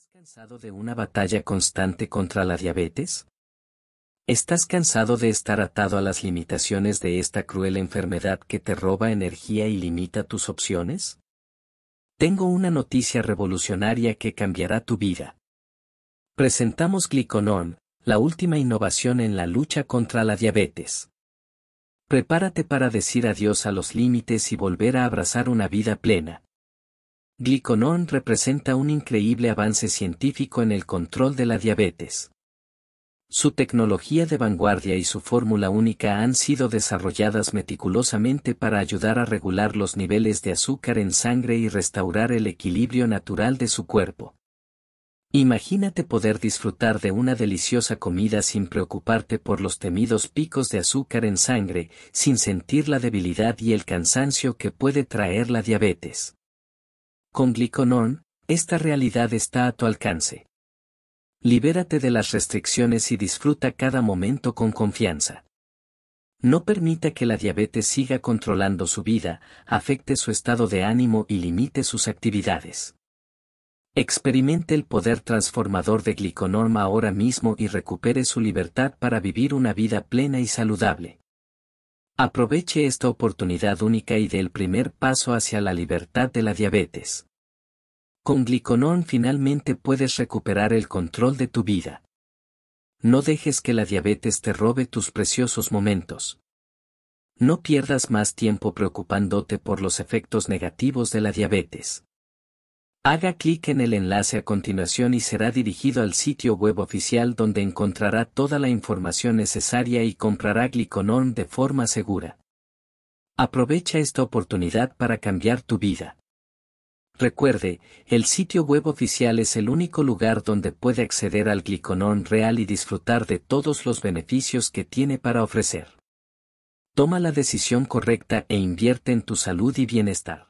¿Estás cansado de una batalla constante contra la diabetes? ¿Estás cansado de estar atado a las limitaciones de esta cruel enfermedad que te roba energía y limita tus opciones? Tengo una noticia revolucionaria que cambiará tu vida. Presentamos Gliconon, la última innovación en la lucha contra la diabetes. Prepárate para decir adiós a los límites y volver a abrazar una vida plena gliconón representa un increíble avance científico en el control de la diabetes. Su tecnología de vanguardia y su fórmula única han sido desarrolladas meticulosamente para ayudar a regular los niveles de azúcar en sangre y restaurar el equilibrio natural de su cuerpo. Imagínate poder disfrutar de una deliciosa comida sin preocuparte por los temidos picos de azúcar en sangre, sin sentir la debilidad y el cansancio que puede traer la diabetes. Con Gliconorm, esta realidad está a tu alcance. Libérate de las restricciones y disfruta cada momento con confianza. No permita que la diabetes siga controlando su vida, afecte su estado de ánimo y limite sus actividades. Experimente el poder transformador de Gliconorm ahora mismo y recupere su libertad para vivir una vida plena y saludable. Aproveche esta oportunidad única y dé el primer paso hacia la libertad de la diabetes. Con Gliconón finalmente puedes recuperar el control de tu vida. No dejes que la diabetes te robe tus preciosos momentos. No pierdas más tiempo preocupándote por los efectos negativos de la diabetes. Haga clic en el enlace a continuación y será dirigido al sitio web oficial donde encontrará toda la información necesaria y comprará Gliconorm de forma segura. Aprovecha esta oportunidad para cambiar tu vida. Recuerde, el sitio web oficial es el único lugar donde puede acceder al Gliconorm real y disfrutar de todos los beneficios que tiene para ofrecer. Toma la decisión correcta e invierte en tu salud y bienestar.